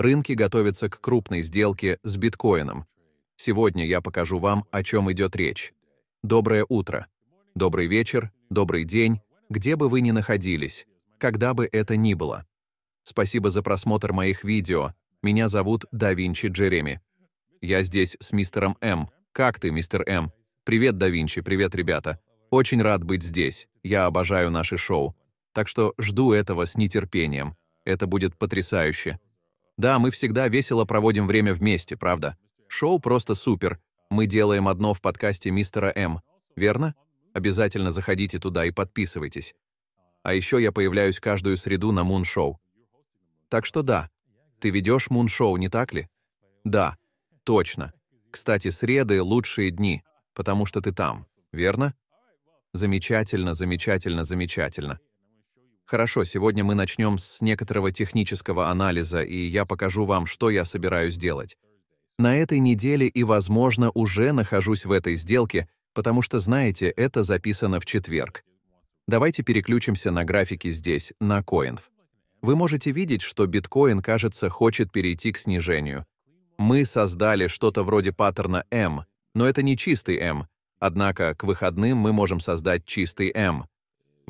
Рынки готовятся к крупной сделке с биткоином. Сегодня я покажу вам, о чем идет речь. Доброе утро, добрый вечер, добрый день, где бы вы ни находились, когда бы это ни было. Спасибо за просмотр моих видео. Меня зовут Да Винчи Джереми. Я здесь с мистером М. Как ты, мистер М? Привет, Да Винчи, привет, ребята. Очень рад быть здесь. Я обожаю наши шоу. Так что жду этого с нетерпением. Это будет потрясающе. Да, мы всегда весело проводим время вместе, правда? Шоу просто супер. Мы делаем одно в подкасте мистера М, верно? Обязательно заходите туда и подписывайтесь. А еще я появляюсь каждую среду на Муншоу. Так что да, ты ведешь Муншоу, не так ли? Да, точно. Кстати, среды — лучшие дни, потому что ты там, верно? Замечательно, замечательно, замечательно. Хорошо, сегодня мы начнем с некоторого технического анализа, и я покажу вам, что я собираюсь делать. На этой неделе и, возможно, уже нахожусь в этой сделке, потому что, знаете, это записано в четверг. Давайте переключимся на графики здесь, на CoinF. Вы можете видеть, что биткоин, кажется, хочет перейти к снижению. Мы создали что-то вроде паттерна M, но это не чистый M, однако к выходным мы можем создать чистый M.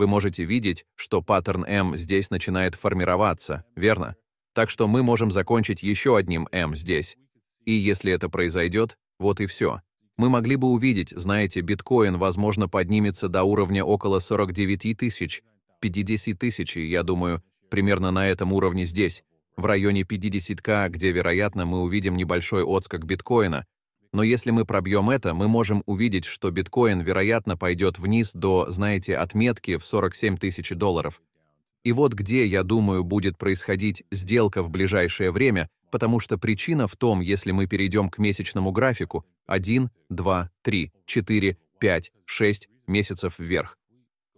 Вы можете видеть, что паттерн М здесь начинает формироваться, верно? Так что мы можем закончить еще одним М здесь. И если это произойдет, вот и все. Мы могли бы увидеть, знаете, биткоин, возможно, поднимется до уровня около 49 тысяч, 50 тысяч, я думаю, примерно на этом уровне здесь, в районе 50к, где, вероятно, мы увидим небольшой отскок биткоина, но если мы пробьем это, мы можем увидеть, что биткоин, вероятно, пойдет вниз до, знаете, отметки в 47 тысяч долларов. И вот где, я думаю, будет происходить сделка в ближайшее время, потому что причина в том, если мы перейдем к месячному графику, 1, 2, 3, 4, 5, 6 месяцев вверх.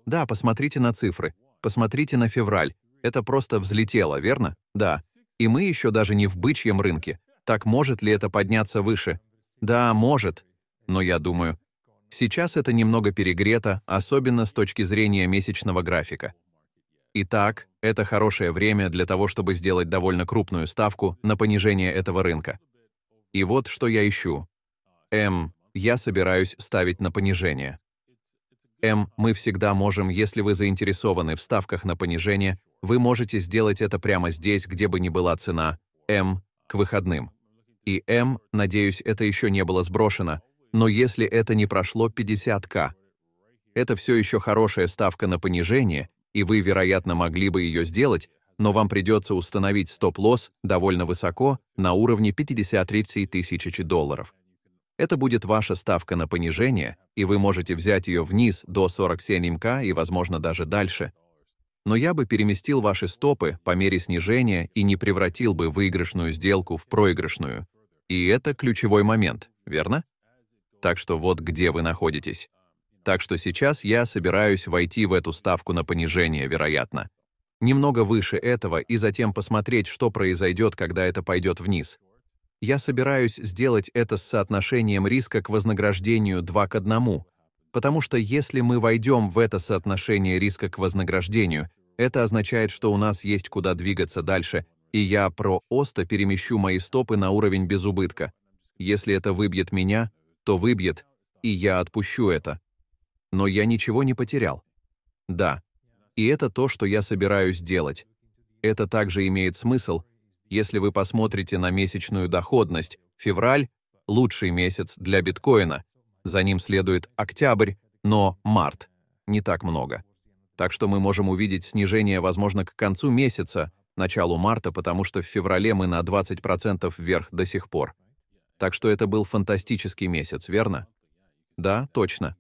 Да, посмотрите на цифры, посмотрите на февраль, это просто взлетело, верно? Да. И мы еще даже не в бычьем рынке. Так может ли это подняться выше? Да, может. Но я думаю, сейчас это немного перегрето, особенно с точки зрения месячного графика. Итак, это хорошее время для того, чтобы сделать довольно крупную ставку на понижение этого рынка. И вот что я ищу. М. Я собираюсь ставить на понижение. М. Мы всегда можем, если вы заинтересованы в ставках на понижение, вы можете сделать это прямо здесь, где бы ни была цена, М, к выходным и М, надеюсь, это еще не было сброшено, но если это не прошло 50к, это все еще хорошая ставка на понижение, и вы, вероятно, могли бы ее сделать, но вам придется установить стоп-лосс довольно высоко, на уровне 53 тысячи долларов. Это будет ваша ставка на понижение, и вы можете взять ее вниз до 47к и, возможно, даже дальше. Но я бы переместил ваши стопы по мере снижения и не превратил бы выигрышную сделку в проигрышную. И это ключевой момент, верно? Так что вот где вы находитесь. Так что сейчас я собираюсь войти в эту ставку на понижение, вероятно. Немного выше этого и затем посмотреть, что произойдет, когда это пойдет вниз. Я собираюсь сделать это с соотношением риска к вознаграждению 2 к 1, потому что если мы войдем в это соотношение риска к вознаграждению, это означает, что у нас есть куда двигаться дальше, и я про оста перемещу мои стопы на уровень без убытка. Если это выбьет меня, то выбьет, и я отпущу это. Но я ничего не потерял. Да, и это то, что я собираюсь делать. Это также имеет смысл, если вы посмотрите на месячную доходность, февраль – лучший месяц для биткоина, за ним следует октябрь, но март – не так много. Так что мы можем увидеть снижение, возможно, к концу месяца – началу марта, потому что в феврале мы на 20% вверх до сих пор. Так что это был фантастический месяц, верно? Да, точно.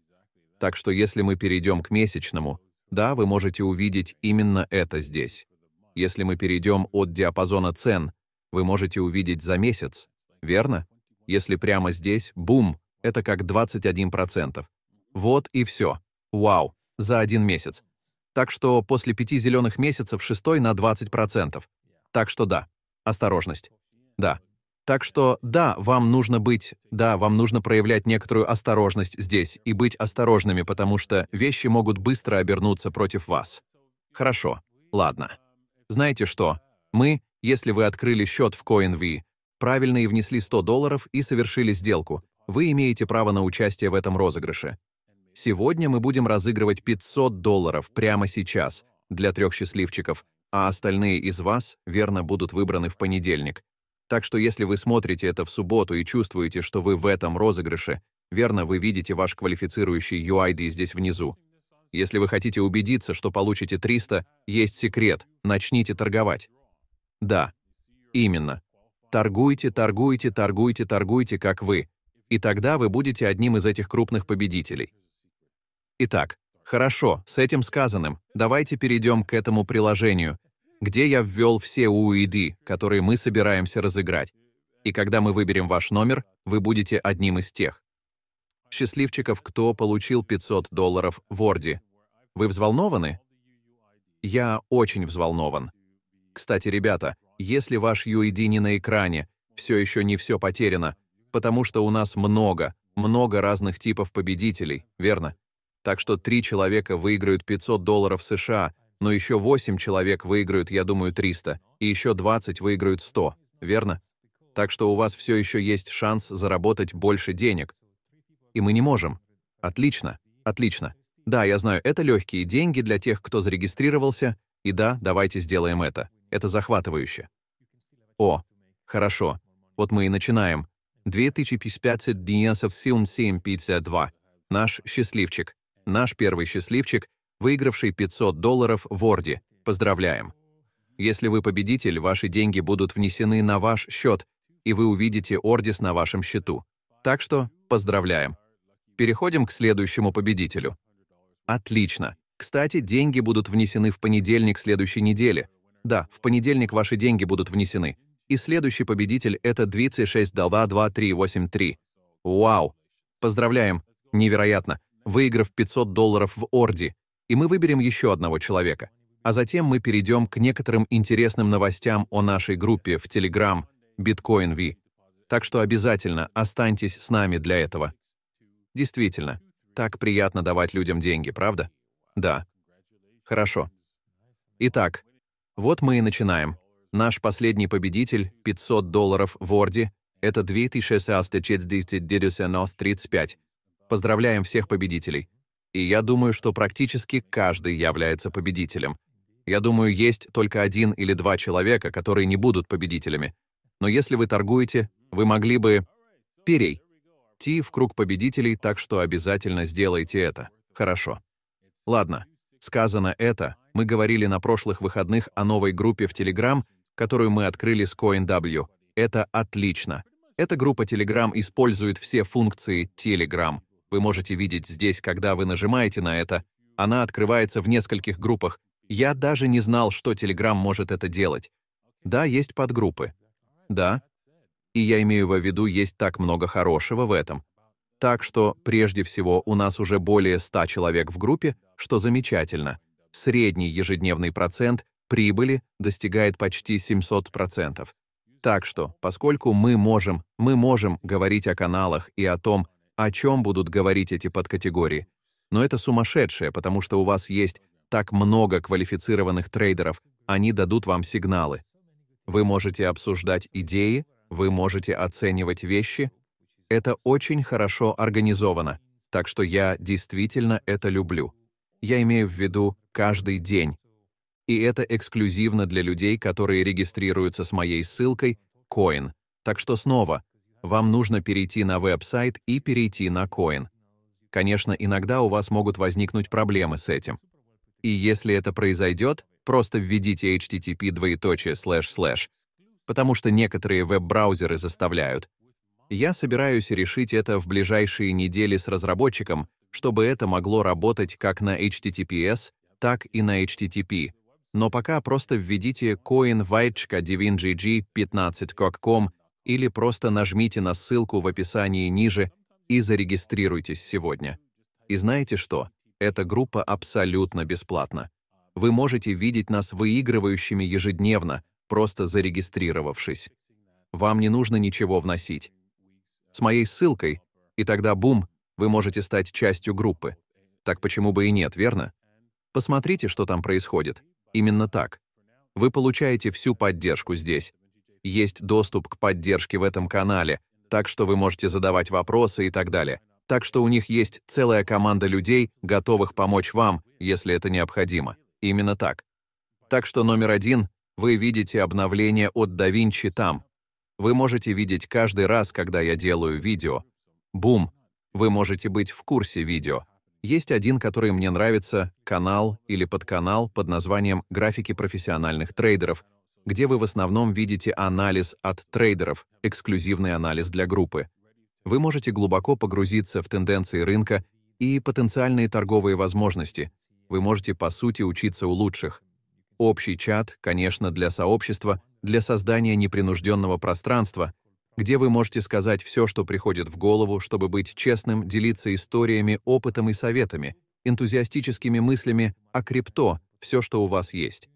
Так что если мы перейдем к месячному, да, вы можете увидеть именно это здесь. Если мы перейдем от диапазона цен, вы можете увидеть за месяц, верно? Если прямо здесь, бум, это как 21%. Вот и все. Вау, за один месяц. Так что после пяти зеленых месяцев шестой на 20%. Так что да, осторожность. Да. Так что да, вам нужно быть, да, вам нужно проявлять некоторую осторожность здесь и быть осторожными, потому что вещи могут быстро обернуться против вас. Хорошо, ладно. Знаете что? Мы, если вы открыли счет в CoinV, правильно и внесли 100 долларов и совершили сделку, вы имеете право на участие в этом розыгрыше. Сегодня мы будем разыгрывать 500 долларов прямо сейчас для трех счастливчиков, а остальные из вас, верно, будут выбраны в понедельник. Так что если вы смотрите это в субботу и чувствуете, что вы в этом розыгрыше, верно, вы видите ваш квалифицирующий UID здесь внизу. Если вы хотите убедиться, что получите 300, есть секрет, начните торговать. Да, именно. Торгуйте, торгуйте, торгуйте, торгуйте, как вы. И тогда вы будете одним из этих крупных победителей. Итак, хорошо, с этим сказанным, давайте перейдем к этому приложению, где я ввел все UID, которые мы собираемся разыграть. И когда мы выберем ваш номер, вы будете одним из тех. Счастливчиков, кто получил 500 долларов в Орде. Вы взволнованы? Я очень взволнован. Кстати, ребята, если ваш UID не на экране, все еще не все потеряно, потому что у нас много, много разных типов победителей, верно? так что три человека выиграют 500 долларов США, но еще 8 человек выиграют, я думаю, 300, и еще 20 выиграют 100, верно? Так что у вас все еще есть шанс заработать больше денег. И мы не можем. Отлично, отлично. Да, я знаю, это легкие деньги для тех, кто зарегистрировался, и да, давайте сделаем это. Это захватывающе. О, хорошо. Вот мы и начинаем. 2550 диенсов сиун 752. Наш счастливчик. Наш первый счастливчик, выигравший 500 долларов в Орде. Поздравляем! Если вы победитель, ваши деньги будут внесены на ваш счет, и вы увидите Ордис на вашем счету. Так что поздравляем! Переходим к следующему победителю. Отлично! Кстати, деньги будут внесены в понедельник следующей недели. Да, в понедельник ваши деньги будут внесены. И следующий победитель — это 26 22383. Вау! Поздравляем! Невероятно! выиграв 500 долларов в Орди, и мы выберем еще одного человека. А затем мы перейдем к некоторым интересным новостям о нашей группе в Telegram Bitcoin V. Так что обязательно останьтесь с нами для этого. Действительно, так приятно давать людям деньги, правда? Да. Хорошо. Итак, вот мы и начинаем. Наш последний победитель, 500 долларов в Орде, это 2635. Поздравляем всех победителей. И я думаю, что практически каждый является победителем. Я думаю, есть только один или два человека, которые не будут победителями. Но если вы торгуете, вы могли бы... Перей. Ти в круг победителей, так что обязательно сделайте это. Хорошо. Ладно, сказано это, мы говорили на прошлых выходных о новой группе в Telegram, которую мы открыли с CoinW. Это отлично. Эта группа Telegram использует все функции Telegram — вы можете видеть здесь, когда вы нажимаете на это, она открывается в нескольких группах. Я даже не знал, что Telegram может это делать. Да, есть подгруппы. Да. И я имею в виду, есть так много хорошего в этом. Так что, прежде всего, у нас уже более 100 человек в группе, что замечательно. Средний ежедневный процент прибыли достигает почти 700%. Так что, поскольку мы можем, мы можем говорить о каналах и о том, о чем будут говорить эти подкатегории. Но это сумасшедшее, потому что у вас есть так много квалифицированных трейдеров, они дадут вам сигналы. Вы можете обсуждать идеи, вы можете оценивать вещи. Это очень хорошо организовано, так что я действительно это люблю. Я имею в виду каждый день. И это эксклюзивно для людей, которые регистрируются с моей ссылкой Coin. Так что снова, вам нужно перейти на веб-сайт и перейти на Coin. Конечно, иногда у вас могут возникнуть проблемы с этим. И если это произойдет, просто введите http потому что некоторые веб-браузеры заставляют. Я собираюсь решить это в ближайшие недели с разработчиком, чтобы это могло работать как на HTTPS, так и на HTTP. Но пока просто введите coinvitchka9gg15.com или просто нажмите на ссылку в описании ниже и зарегистрируйтесь сегодня. И знаете что? Эта группа абсолютно бесплатна. Вы можете видеть нас выигрывающими ежедневно, просто зарегистрировавшись. Вам не нужно ничего вносить. С моей ссылкой, и тогда бум, вы можете стать частью группы. Так почему бы и нет, верно? Посмотрите, что там происходит. Именно так. Вы получаете всю поддержку здесь, есть доступ к поддержке в этом канале, так что вы можете задавать вопросы и так далее. Так что у них есть целая команда людей, готовых помочь вам, если это необходимо. Именно так. Так что номер один – вы видите обновление от DaVinci там. Вы можете видеть каждый раз, когда я делаю видео. Бум! Вы можете быть в курсе видео. Есть один, который мне нравится, канал или подканал под названием «Графики профессиональных трейдеров», где вы в основном видите анализ от трейдеров, эксклюзивный анализ для группы. Вы можете глубоко погрузиться в тенденции рынка и потенциальные торговые возможности. Вы можете, по сути, учиться у лучших. Общий чат, конечно, для сообщества, для создания непринужденного пространства, где вы можете сказать все, что приходит в голову, чтобы быть честным, делиться историями, опытом и советами, энтузиастическими мыслями о крипто, все, что у вас есть.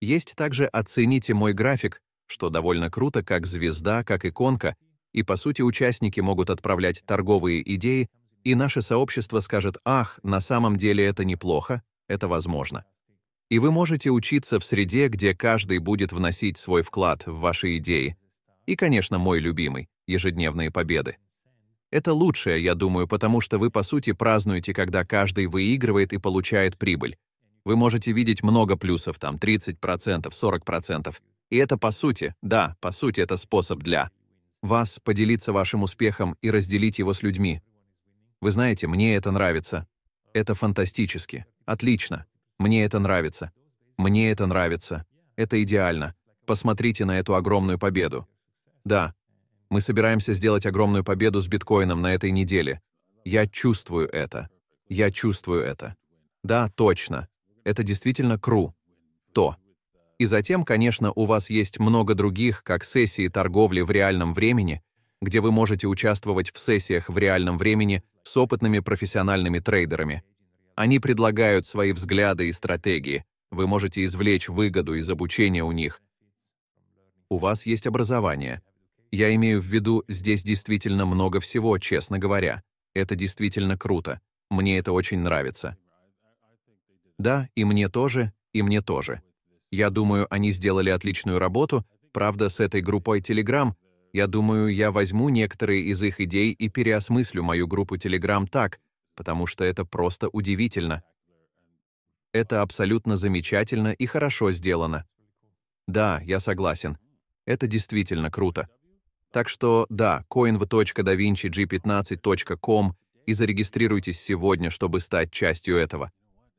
Есть также «Оцените мой график», что довольно круто как звезда, как иконка, и, по сути, участники могут отправлять торговые идеи, и наше сообщество скажет «Ах, на самом деле это неплохо, это возможно». И вы можете учиться в среде, где каждый будет вносить свой вклад в ваши идеи. И, конечно, мой любимый — ежедневные победы. Это лучшее, я думаю, потому что вы, по сути, празднуете, когда каждый выигрывает и получает прибыль вы можете видеть много плюсов, там 30%, 40%. И это по сути, да, по сути это способ для вас поделиться вашим успехом и разделить его с людьми. Вы знаете, мне это нравится. Это фантастически. Отлично. Мне это нравится. Мне это нравится. Это идеально. Посмотрите на эту огромную победу. Да, мы собираемся сделать огромную победу с биткоином на этой неделе. Я чувствую это. Я чувствую это. Да, точно это действительно кру, то. И затем, конечно, у вас есть много других, как сессии торговли в реальном времени, где вы можете участвовать в сессиях в реальном времени с опытными профессиональными трейдерами. Они предлагают свои взгляды и стратегии, вы можете извлечь выгоду из обучения у них. У вас есть образование. Я имею в виду, здесь действительно много всего, честно говоря. Это действительно круто. Мне это очень нравится. Да, и мне тоже, и мне тоже. Я думаю, они сделали отличную работу, правда, с этой группой Telegram. Я думаю, я возьму некоторые из их идей и переосмыслю мою группу Telegram так, потому что это просто удивительно. Это абсолютно замечательно и хорошо сделано. Да, я согласен. Это действительно круто. Так что, да, coinv.davinci.g15.com и зарегистрируйтесь сегодня, чтобы стать частью этого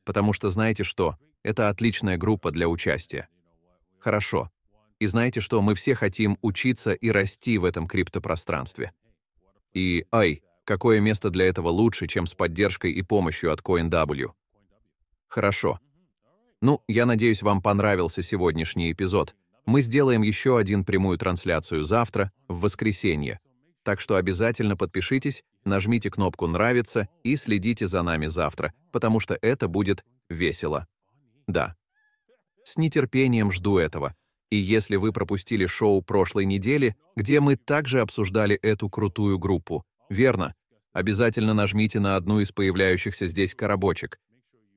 потому что знаете что? Это отличная группа для участия. Хорошо. И знаете что? Мы все хотим учиться и расти в этом криптопространстве. И, ай, какое место для этого лучше, чем с поддержкой и помощью от CoinW? Хорошо. Ну, я надеюсь, вам понравился сегодняшний эпизод. Мы сделаем еще один прямую трансляцию завтра, в воскресенье. Так что обязательно подпишитесь Нажмите кнопку «Нравится» и следите за нами завтра, потому что это будет весело. Да. С нетерпением жду этого. И если вы пропустили шоу прошлой недели, где мы также обсуждали эту крутую группу, верно, обязательно нажмите на одну из появляющихся здесь коробочек.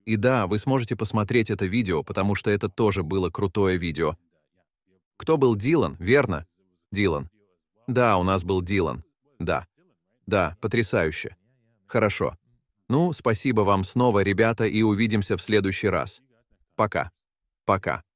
И да, вы сможете посмотреть это видео, потому что это тоже было крутое видео. Кто был Дилан, верно? Дилан. Да, у нас был Дилан. Да. Да, потрясающе. Хорошо. Ну, спасибо вам снова, ребята, и увидимся в следующий раз. Пока. Пока.